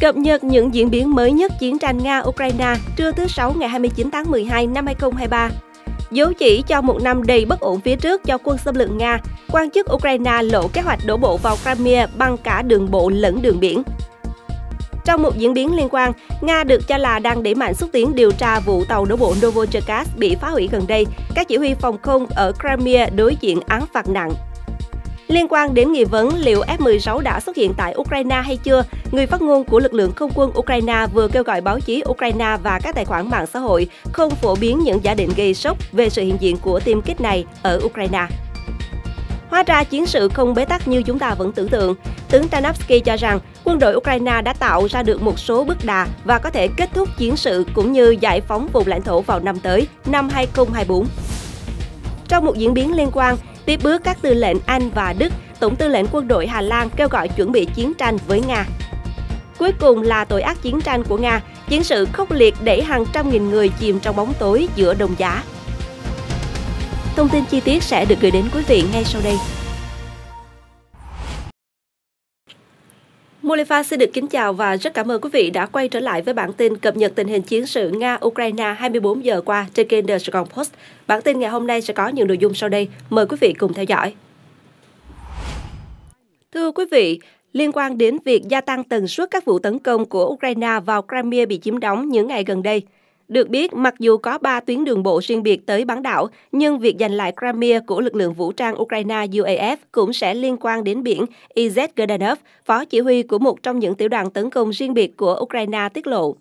Cập nhật những diễn biến mới nhất chiến tranh Nga-Ukraine trưa thứ Sáu ngày 29 tháng 12 năm 2023. Dấu chỉ cho một năm đầy bất ổn phía trước cho quân xâm lược Nga, quan chức Ukraine lộ kế hoạch đổ bộ vào Crimea bằng cả đường bộ lẫn đường biển. Trong một diễn biến liên quan, Nga được cho là đang đẩy mạnh xúc tiến điều tra vụ tàu đổ bộ Novocherkassk bị phá hủy gần đây. Các chỉ huy phòng không ở Crimea đối diện án phạt nặng. Liên quan đến nghi vấn liệu F-16 đã xuất hiện tại Ukraine hay chưa, người phát ngôn của lực lượng không quân Ukraine vừa kêu gọi báo chí Ukraine và các tài khoản mạng xã hội không phổ biến những giả định gây sốc về sự hiện diện của tiêm kích này ở Ukraine. Hóa ra chiến sự không bế tắc như chúng ta vẫn tưởng tượng. Tướng Tanapsky cho rằng quân đội Ukraine đã tạo ra được một số bước đà và có thể kết thúc chiến sự cũng như giải phóng vùng lãnh thổ vào năm tới, năm 2024. Trong một diễn biến liên quan, Tiếp bước các tư lệnh Anh và Đức, Tổng tư lệnh quân đội Hà Lan kêu gọi chuẩn bị chiến tranh với Nga. Cuối cùng là tội ác chiến tranh của Nga, chiến sự khốc liệt đẩy hàng trăm nghìn người chìm trong bóng tối giữa đồng giá. Thông tin chi tiết sẽ được gửi đến quý vị ngay sau đây. Molefa xin được kính chào và rất cảm ơn quý vị đã quay trở lại với bản tin cập nhật tình hình chiến sự Nga-Ukraine 24 giờ qua trên kênh The Sài Post. Bản tin ngày hôm nay sẽ có những nội dung sau đây. Mời quý vị cùng theo dõi. Thưa quý vị, liên quan đến việc gia tăng tần suất các vụ tấn công của Ukraine vào Crimea bị chiếm đóng những ngày gần đây – được biết, mặc dù có 3 tuyến đường bộ riêng biệt tới bán đảo, nhưng việc giành lại Crimea của lực lượng vũ trang Ukraine UAF cũng sẽ liên quan đến biển, Iz Gedanov, phó chỉ huy của một trong những tiểu đoàn tấn công riêng biệt của Ukraine tiết lộ.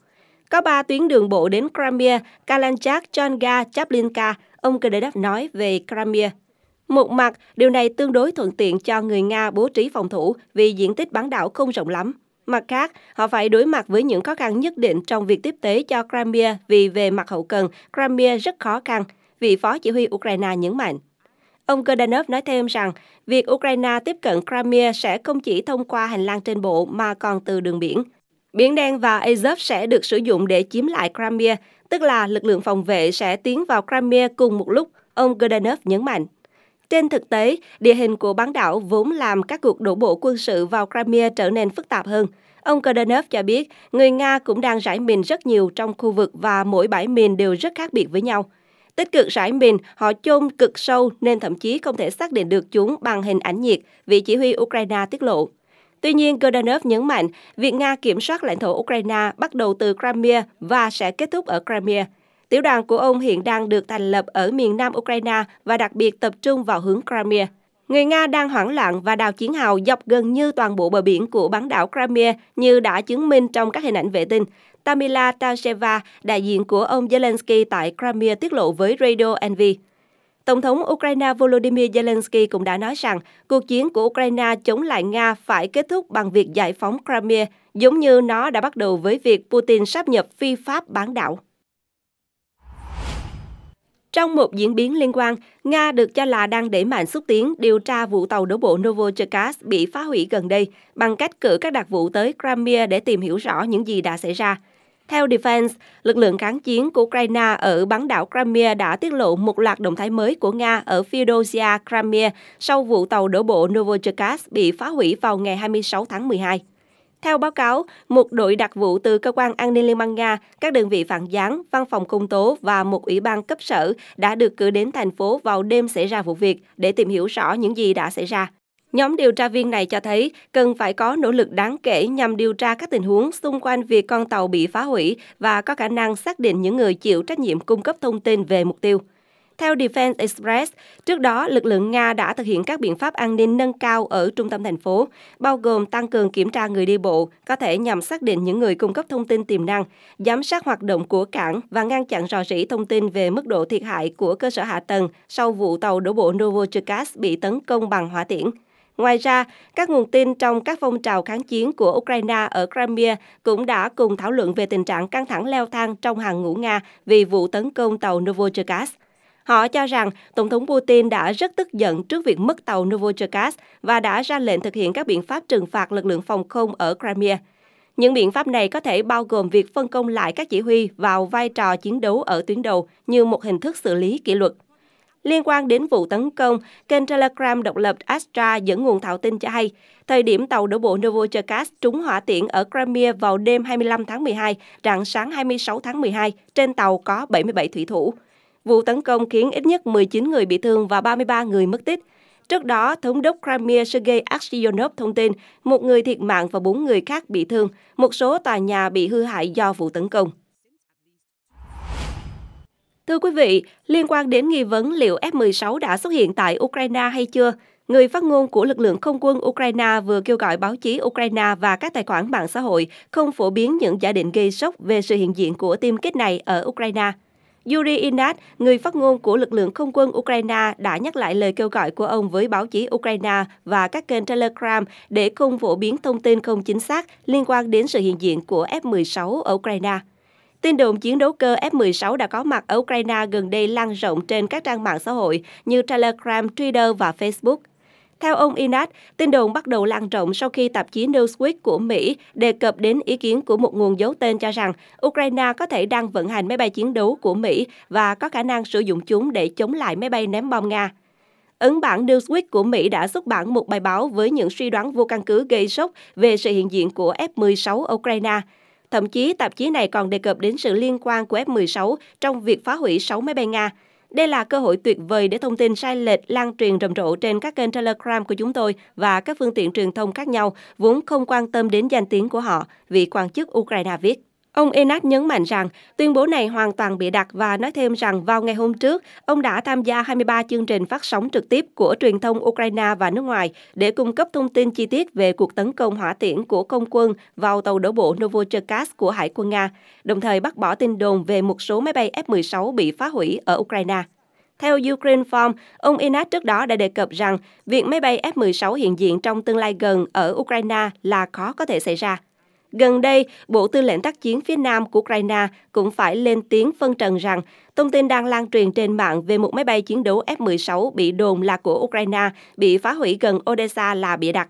Có 3 tuyến đường bộ đến Crimea, Kalanchak, Chonga, Chaplinka, ông Gedanov nói về Crimea. Một mặt, điều này tương đối thuận tiện cho người Nga bố trí phòng thủ vì diện tích bán đảo không rộng lắm. Mặt khác, họ phải đối mặt với những khó khăn nhất định trong việc tiếp tế cho Crimea vì về mặt hậu cần, Crimea rất khó khăn, vị phó chỉ huy Ukraine nhấn mạnh. Ông Kurdanov nói thêm rằng, việc Ukraine tiếp cận Crimea sẽ không chỉ thông qua hành lang trên bộ mà còn từ đường biển. Biển Đen và Azov sẽ được sử dụng để chiếm lại Crimea, tức là lực lượng phòng vệ sẽ tiến vào Crimea cùng một lúc, ông Kurdanov nhấn mạnh. Trên thực tế, địa hình của bán đảo vốn làm các cuộc đổ bộ quân sự vào Crimea trở nên phức tạp hơn. Ông Kadyrov cho biết, người Nga cũng đang rải mìn rất nhiều trong khu vực và mỗi bãi mìn đều rất khác biệt với nhau. Tích cực rải mìn, họ chôn cực sâu nên thậm chí không thể xác định được chúng bằng hình ảnh nhiệt, vị chỉ huy Ukraine tiết lộ. Tuy nhiên, Godunov nhấn mạnh việc Nga kiểm soát lãnh thổ Ukraine bắt đầu từ Crimea và sẽ kết thúc ở Crimea. Tiểu đoàn của ông hiện đang được thành lập ở miền nam Ukraine và đặc biệt tập trung vào hướng Crimea. Người Nga đang hoảng loạn và đào chiến hào dọc gần như toàn bộ bờ biển của bán đảo Crimea như đã chứng minh trong các hình ảnh vệ tinh. Tamila Taseva, đại diện của ông Zelensky tại Crimea tiết lộ với Radio NV. Tổng thống Ukraine Volodymyr Zelensky cũng đã nói rằng cuộc chiến của Ukraine chống lại Nga phải kết thúc bằng việc giải phóng Crimea, giống như nó đã bắt đầu với việc Putin sáp nhập phi pháp bán đảo. Trong một diễn biến liên quan, Nga được cho là đang đẩy mạnh xúc tiến điều tra vụ tàu đổ bộ Novocherkassk bị phá hủy gần đây bằng cách cử các đặc vụ tới Crimea để tìm hiểu rõ những gì đã xảy ra. Theo Defense, lực lượng kháng chiến của Ukraine ở bán đảo Crimea đã tiết lộ một loạt động thái mới của Nga ở Feodosia, Crimea sau vụ tàu đổ bộ Novocherkassk bị phá hủy vào ngày 26 tháng 12. Theo báo cáo, một đội đặc vụ từ Cơ quan An ninh Liên bang Nga, các đơn vị phản gián, văn phòng công tố và một ủy ban cấp sở đã được cử đến thành phố vào đêm xảy ra vụ việc để tìm hiểu rõ những gì đã xảy ra. Nhóm điều tra viên này cho thấy cần phải có nỗ lực đáng kể nhằm điều tra các tình huống xung quanh việc con tàu bị phá hủy và có khả năng xác định những người chịu trách nhiệm cung cấp thông tin về mục tiêu. Theo Defense Express, trước đó lực lượng Nga đã thực hiện các biện pháp an ninh nâng cao ở trung tâm thành phố, bao gồm tăng cường kiểm tra người đi bộ, có thể nhằm xác định những người cung cấp thông tin tiềm năng, giám sát hoạt động của cảng và ngăn chặn rò rỉ thông tin về mức độ thiệt hại của cơ sở hạ tầng sau vụ tàu đổ bộ Novocherkassk bị tấn công bằng hỏa tiễn. Ngoài ra, các nguồn tin trong các phong trào kháng chiến của Ukraine ở Crimea cũng đã cùng thảo luận về tình trạng căng thẳng leo thang trong hàng ngũ Nga vì vụ tấn công tàu Novocherkassk. Họ cho rằng Tổng thống Putin đã rất tức giận trước việc mất tàu Novocherkassk và đã ra lệnh thực hiện các biện pháp trừng phạt lực lượng phòng không ở Crimea. Những biện pháp này có thể bao gồm việc phân công lại các chỉ huy vào vai trò chiến đấu ở tuyến đầu như một hình thức xử lý kỷ luật. Liên quan đến vụ tấn công, kênh Telegram độc lập Astra dẫn nguồn thạo tin cho hay, thời điểm tàu đổ bộ Novocherkassk trúng hỏa tiễn ở Crimea vào đêm 25 tháng 12, rạng sáng 26 tháng 12, trên tàu có 77 thủy thủ. Vụ tấn công khiến ít nhất 19 người bị thương và 33 người mất tích. Trước đó, Thống đốc Crimea Sergei Aksyonov thông tin một người thiệt mạng và bốn người khác bị thương, một số tòa nhà bị hư hại do vụ tấn công. Thưa quý vị, liên quan đến nghi vấn liệu F-16 đã xuất hiện tại Ukraine hay chưa, người phát ngôn của lực lượng không quân Ukraine vừa kêu gọi báo chí Ukraine và các tài khoản mạng xã hội không phổ biến những giả định gây sốc về sự hiện diện của tiêm kích này ở Ukraine. Yuri Inat, người phát ngôn của lực lượng không quân Ukraine, đã nhắc lại lời kêu gọi của ông với báo chí Ukraine và các kênh Telegram để không phổ biến thông tin không chính xác liên quan đến sự hiện diện của F-16 ở Ukraine. Tin đồn chiến đấu cơ F-16 đã có mặt ở Ukraine gần đây lan rộng trên các trang mạng xã hội như Telegram, Twitter và Facebook. Theo ông Inat, tin đồn bắt đầu lan rộng sau khi tạp chí Newsweek của Mỹ đề cập đến ý kiến của một nguồn giấu tên cho rằng Ukraine có thể đang vận hành máy bay chiến đấu của Mỹ và có khả năng sử dụng chúng để chống lại máy bay ném bom Nga. Ấn bản Newsweek của Mỹ đã xuất bản một bài báo với những suy đoán vô căn cứ gây sốc về sự hiện diện của F-16 Ukraine. Thậm chí, tạp chí này còn đề cập đến sự liên quan của F-16 trong việc phá hủy 6 máy bay Nga. Đây là cơ hội tuyệt vời để thông tin sai lệch lan truyền rầm rộ trên các kênh Telegram của chúng tôi và các phương tiện truyền thông khác nhau, vốn không quan tâm đến danh tiếng của họ, vị quan chức Ukraine viết. Ông Enat nhấn mạnh rằng tuyên bố này hoàn toàn bị đặt và nói thêm rằng vào ngày hôm trước, ông đã tham gia 23 chương trình phát sóng trực tiếp của truyền thông Ukraine và nước ngoài để cung cấp thông tin chi tiết về cuộc tấn công hỏa tiễn của công quân vào tàu đổ bộ Novocherkassk của Hải quân Nga, đồng thời bác bỏ tin đồn về một số máy bay F-16 bị phá hủy ở Ukraine. Theo Ukraine Form, ông Inat trước đó đã đề cập rằng việc máy bay F-16 hiện diện trong tương lai gần ở Ukraine là khó có thể xảy ra. Gần đây, Bộ Tư lệnh tác chiến phía Nam của Ukraine cũng phải lên tiếng phân trần rằng thông tin đang lan truyền trên mạng về một máy bay chiến đấu F-16 bị đồn là của Ukraine bị phá hủy gần Odessa là bịa đặt.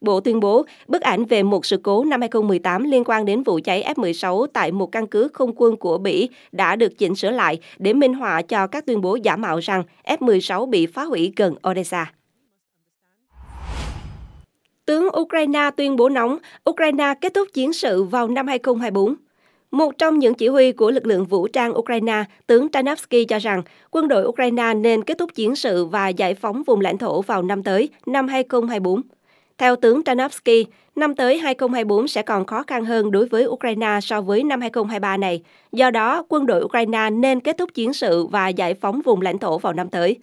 Bộ tuyên bố bức ảnh về một sự cố năm 2018 liên quan đến vụ cháy F-16 tại một căn cứ không quân của Bỉ đã được chỉnh sửa lại để minh họa cho các tuyên bố giả mạo rằng F-16 bị phá hủy gần Odessa tướng Ukraine tuyên bố nóng, Ukraine kết thúc chiến sự vào năm 2024. Một trong những chỉ huy của lực lượng vũ trang Ukraine, tướng Tanevsky cho rằng quân đội Ukraine nên kết thúc chiến sự và giải phóng vùng lãnh thổ vào năm tới, năm 2024. Theo tướng Tanevsky, năm tới 2024 sẽ còn khó khăn hơn đối với Ukraine so với năm 2023 này. Do đó, quân đội Ukraine nên kết thúc chiến sự và giải phóng vùng lãnh thổ vào năm tới.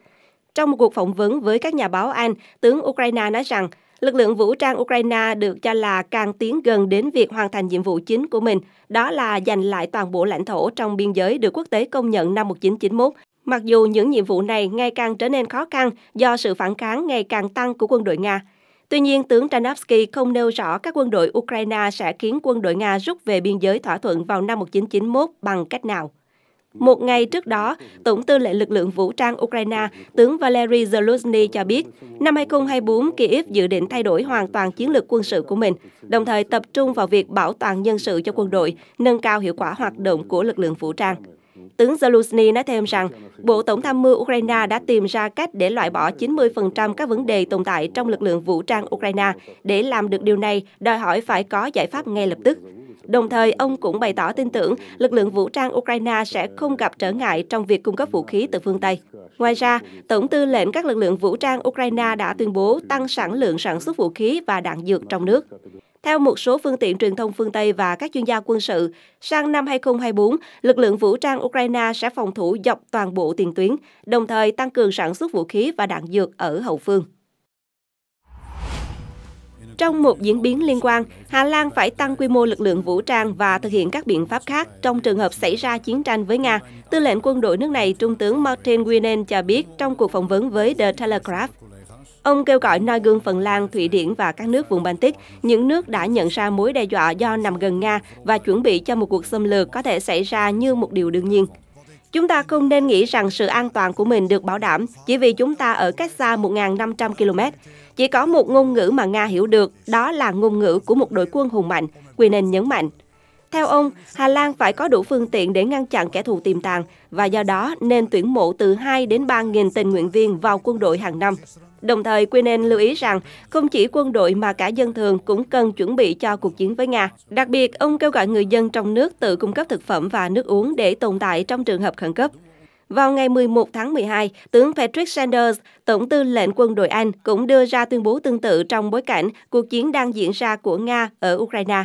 Trong một cuộc phỏng vấn với các nhà báo Anh, tướng Ukraine nói rằng lực lượng vũ trang Ukraine được cho là càng tiến gần đến việc hoàn thành nhiệm vụ chính của mình, đó là giành lại toàn bộ lãnh thổ trong biên giới được quốc tế công nhận năm 1991. Mặc dù những nhiệm vụ này ngày càng trở nên khó khăn do sự phản kháng ngày càng tăng của quân đội Nga, Tuy nhiên, tướng Tranavsky không nêu rõ các quân đội Ukraine sẽ khiến quân đội Nga rút về biên giới thỏa thuận vào năm 1991 bằng cách nào. Một ngày trước đó, Tổng tư lệnh lực lượng vũ trang Ukraine, tướng Valery Zelensky cho biết, năm 2024, Kyiv dự định thay đổi hoàn toàn chiến lược quân sự của mình, đồng thời tập trung vào việc bảo toàn nhân sự cho quân đội, nâng cao hiệu quả hoạt động của lực lượng vũ trang. Tướng Zelensky nói thêm rằng, Bộ Tổng tham mưu Ukraine đã tìm ra cách để loại bỏ 90% các vấn đề tồn tại trong lực lượng vũ trang Ukraine. Để làm được điều này, đòi hỏi phải có giải pháp ngay lập tức. Đồng thời, ông cũng bày tỏ tin tưởng lực lượng vũ trang Ukraine sẽ không gặp trở ngại trong việc cung cấp vũ khí từ phương Tây. Ngoài ra, Tổng tư lệnh các lực lượng vũ trang Ukraine đã tuyên bố tăng sản lượng sản xuất vũ khí và đạn dược trong nước. Theo một số phương tiện truyền thông phương Tây và các chuyên gia quân sự, sang năm 2024, lực lượng vũ trang Ukraine sẽ phòng thủ dọc toàn bộ tiền tuyến, đồng thời tăng cường sản xuất vũ khí và đạn dược ở hậu phương. Trong một diễn biến liên quan, Hà Lan phải tăng quy mô lực lượng vũ trang và thực hiện các biện pháp khác trong trường hợp xảy ra chiến tranh với Nga. Tư lệnh quân đội nước này, Trung tướng Martin Winen cho biết trong cuộc phỏng vấn với The Telegraph. Ông kêu gọi noi gương Phần Lan, Thụy Điển và các nước vùng Baltic, những nước đã nhận ra mối đe dọa do nằm gần Nga và chuẩn bị cho một cuộc xâm lược có thể xảy ra như một điều đương nhiên. Chúng ta không nên nghĩ rằng sự an toàn của mình được bảo đảm chỉ vì chúng ta ở cách xa 1.500 km. Chỉ có một ngôn ngữ mà Nga hiểu được, đó là ngôn ngữ của một đội quân hùng mạnh, Quy Ninh nhấn mạnh. Theo ông, Hà Lan phải có đủ phương tiện để ngăn chặn kẻ thù tiềm tàng và do đó nên tuyển mộ từ 2 đến 3 nghìn tình nguyện viên vào quân đội hàng năm. Đồng thời, Quy nên lưu ý rằng không chỉ quân đội mà cả dân thường cũng cần chuẩn bị cho cuộc chiến với Nga. Đặc biệt, ông kêu gọi người dân trong nước tự cung cấp thực phẩm và nước uống để tồn tại trong trường hợp khẩn cấp. Vào ngày 11 tháng 12, tướng Patrick Sanders, tổng tư lệnh quân đội Anh, cũng đưa ra tuyên bố tương tự trong bối cảnh cuộc chiến đang diễn ra của Nga ở Ukraine.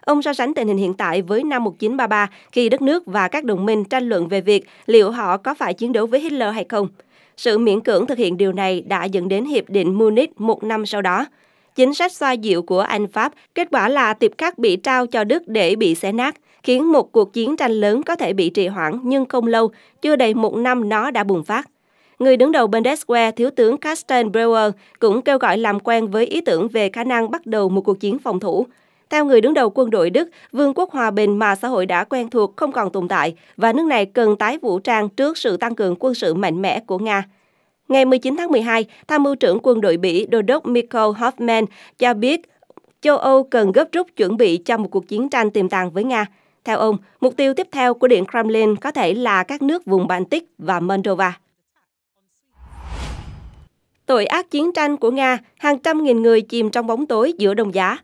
Ông so sánh tình hình hiện tại với năm 1933 khi đất nước và các đồng minh tranh luận về việc liệu họ có phải chiến đấu với Hitler hay không. Sự miễn cưỡng thực hiện điều này đã dẫn đến Hiệp định Munich một năm sau đó. Chính sách xoa dịu của Anh-Pháp, kết quả là tiệp khắc bị trao cho Đức để bị xé nát – khiến một cuộc chiến tranh lớn có thể bị trì hoãn nhưng không lâu, chưa đầy một năm nó đã bùng phát. Người đứng đầu Bundeswehr, Thiếu tướng Carsten Breuer, cũng kêu gọi làm quen với ý tưởng về khả năng bắt đầu một cuộc chiến phòng thủ. Theo người đứng đầu quân đội Đức, vương quốc hòa bình mà xã hội đã quen thuộc không còn tồn tại và nước này cần tái vũ trang trước sự tăng cường quân sự mạnh mẽ của Nga. Ngày 19 tháng 12, Tham mưu trưởng quân đội Bỉ Đô đốc Michael Hoffman cho biết châu Âu cần gấp rút chuẩn bị cho một cuộc chiến tranh tiềm tàng với Nga. Theo ông, mục tiêu tiếp theo của Điện Kremlin có thể là các nước vùng Baltic và Moldova. Tội ác chiến tranh của Nga, hàng trăm nghìn người chìm trong bóng tối giữa đồng giá.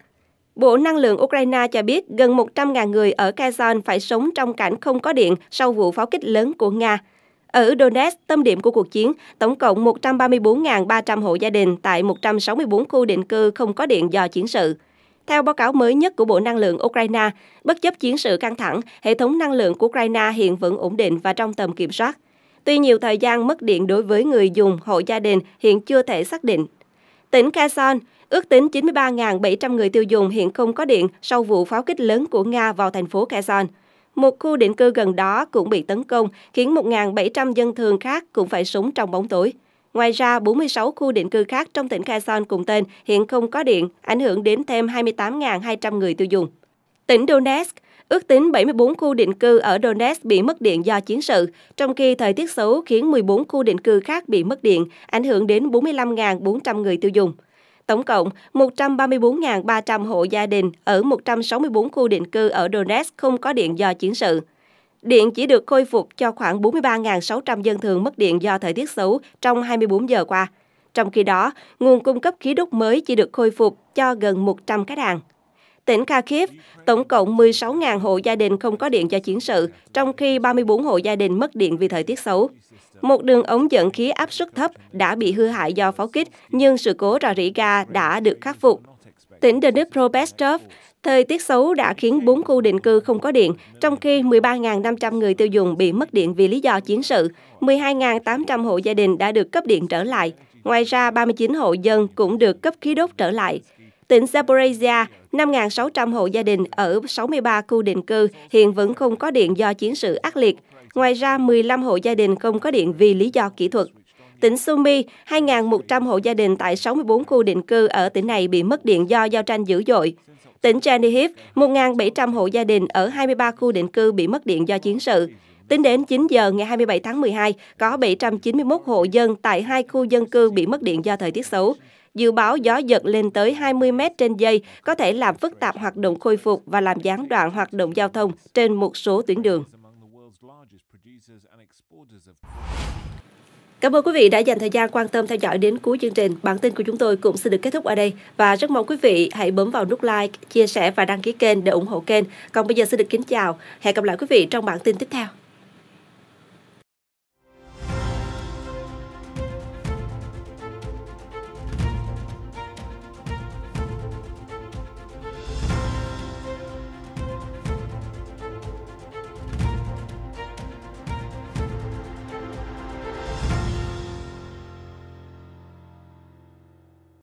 Bộ Năng lượng Ukraine cho biết gần 100.000 người ở Kazan phải sống trong cảnh không có điện sau vụ pháo kích lớn của Nga. Ở Donetsk, tâm điểm của cuộc chiến, tổng cộng 134.300 hộ gia đình tại 164 khu định cư không có điện do chiến sự. Theo báo cáo mới nhất của Bộ Năng lượng Ukraine, bất chấp chiến sự căng thẳng, hệ thống năng lượng của Ukraine hiện vẫn ổn định và trong tầm kiểm soát. Tuy nhiều thời gian mất điện đối với người dùng, hộ gia đình hiện chưa thể xác định. Tỉnh Kherson, ước tính 93.700 người tiêu dùng hiện không có điện sau vụ pháo kích lớn của Nga vào thành phố Kherson. Một khu định cư gần đó cũng bị tấn công, khiến 1.700 dân thường khác cũng phải sống trong bóng tối. Ngoài ra, 46 khu định cư khác trong tỉnh Kherson cùng tên hiện không có điện, ảnh hưởng đến thêm 28.200 người tiêu dùng. Tỉnh Donetsk Ước tính 74 khu định cư ở Donetsk bị mất điện do chiến sự, trong khi thời tiết xấu khiến 14 khu định cư khác bị mất điện, ảnh hưởng đến 45.400 người tiêu dùng. Tổng cộng, 134.300 hộ gia đình ở 164 khu định cư ở Donetsk không có điện do chiến sự. Điện chỉ được khôi phục cho khoảng 43.600 dân thường mất điện do thời tiết xấu trong 24 giờ qua. Trong khi đó, nguồn cung cấp khí đốt mới chỉ được khôi phục cho gần 100 khách hàng. Tỉnh Kharkiv, tổng cộng 16.000 hộ gia đình không có điện do chiến sự, trong khi 34 hộ gia đình mất điện vì thời tiết xấu. Một đường ống dẫn khí áp suất thấp đã bị hư hại do pháo kích, nhưng sự cố rò rỉ ga đã được khắc phục. Tỉnh Dnipropetrovsk, thời tiết xấu đã khiến 4 khu định cư không có điện, trong khi 13.500 người tiêu dùng bị mất điện vì lý do chiến sự. 12.800 hộ gia đình đã được cấp điện trở lại. Ngoài ra, 39 hộ dân cũng được cấp khí đốt trở lại. Tỉnh Zaporizhia, 5.600 hộ gia đình ở 63 khu định cư hiện vẫn không có điện do chiến sự ác liệt. Ngoài ra, 15 hộ gia đình không có điện vì lý do kỹ thuật. Tỉnh Sumi, 2.100 hộ gia đình tại 64 khu định cư ở tỉnh này bị mất điện do giao tranh dữ dội. Tỉnh Chernihiv, 1.700 hộ gia đình ở 23 khu định cư bị mất điện do chiến sự. Tính đến 9 giờ ngày 27 tháng 12, có 791 hộ dân tại hai khu dân cư bị mất điện do thời tiết xấu. Dự báo gió giật lên tới 20 m trên giây có thể làm phức tạp hoạt động khôi phục và làm gián đoạn hoạt động giao thông trên một số tuyến đường. Cảm ơn quý vị đã dành thời gian quan tâm theo dõi đến cuối chương trình. Bản tin của chúng tôi cũng xin được kết thúc ở đây và rất mong quý vị hãy bấm vào nút like, chia sẻ và đăng ký kênh để ủng hộ kênh. Còn bây giờ xin được kính chào, hẹn gặp lại quý vị trong bản tin tiếp theo.